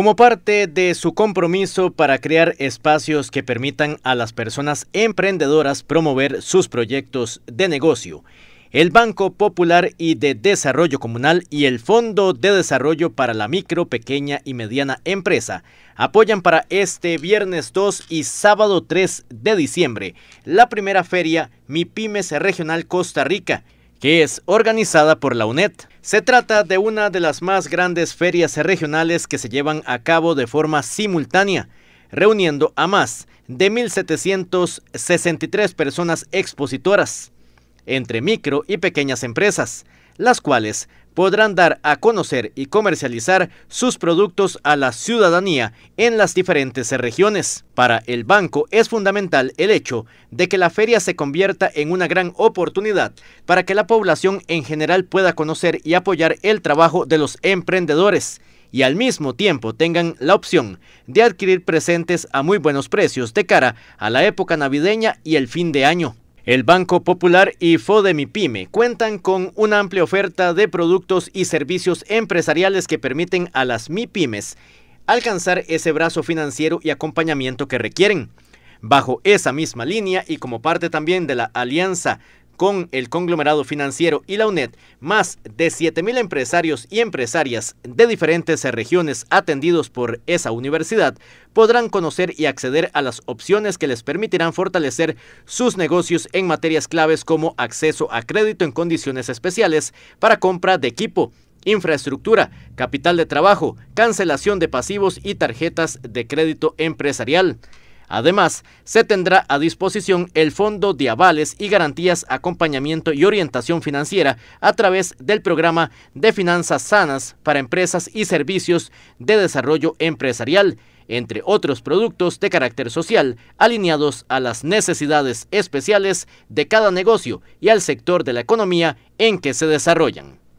Como parte de su compromiso para crear espacios que permitan a las personas emprendedoras promover sus proyectos de negocio, el Banco Popular y de Desarrollo Comunal y el Fondo de Desarrollo para la Micro, Pequeña y Mediana Empresa apoyan para este viernes 2 y sábado 3 de diciembre la primera feria MIPIMES Regional Costa Rica, que es organizada por la UNED. Se trata de una de las más grandes ferias regionales que se llevan a cabo de forma simultánea, reuniendo a más de 1.763 personas expositoras, entre micro y pequeñas empresas, las cuales podrán dar a conocer y comercializar sus productos a la ciudadanía en las diferentes regiones. Para el banco es fundamental el hecho de que la feria se convierta en una gran oportunidad para que la población en general pueda conocer y apoyar el trabajo de los emprendedores y al mismo tiempo tengan la opción de adquirir presentes a muy buenos precios de cara a la época navideña y el fin de año. El Banco Popular y Fodemipyme cuentan con una amplia oferta de productos y servicios empresariales que permiten a las MIPYMES alcanzar ese brazo financiero y acompañamiento que requieren. Bajo esa misma línea y como parte también de la alianza con el conglomerado financiero y la UNED, más de 7.000 empresarios y empresarias de diferentes regiones atendidos por esa universidad podrán conocer y acceder a las opciones que les permitirán fortalecer sus negocios en materias claves como acceso a crédito en condiciones especiales para compra de equipo, infraestructura, capital de trabajo, cancelación de pasivos y tarjetas de crédito empresarial. Además, se tendrá a disposición el Fondo de Avales y Garantías, Acompañamiento y Orientación Financiera a través del programa de Finanzas Sanas para Empresas y Servicios de Desarrollo Empresarial, entre otros productos de carácter social alineados a las necesidades especiales de cada negocio y al sector de la economía en que se desarrollan.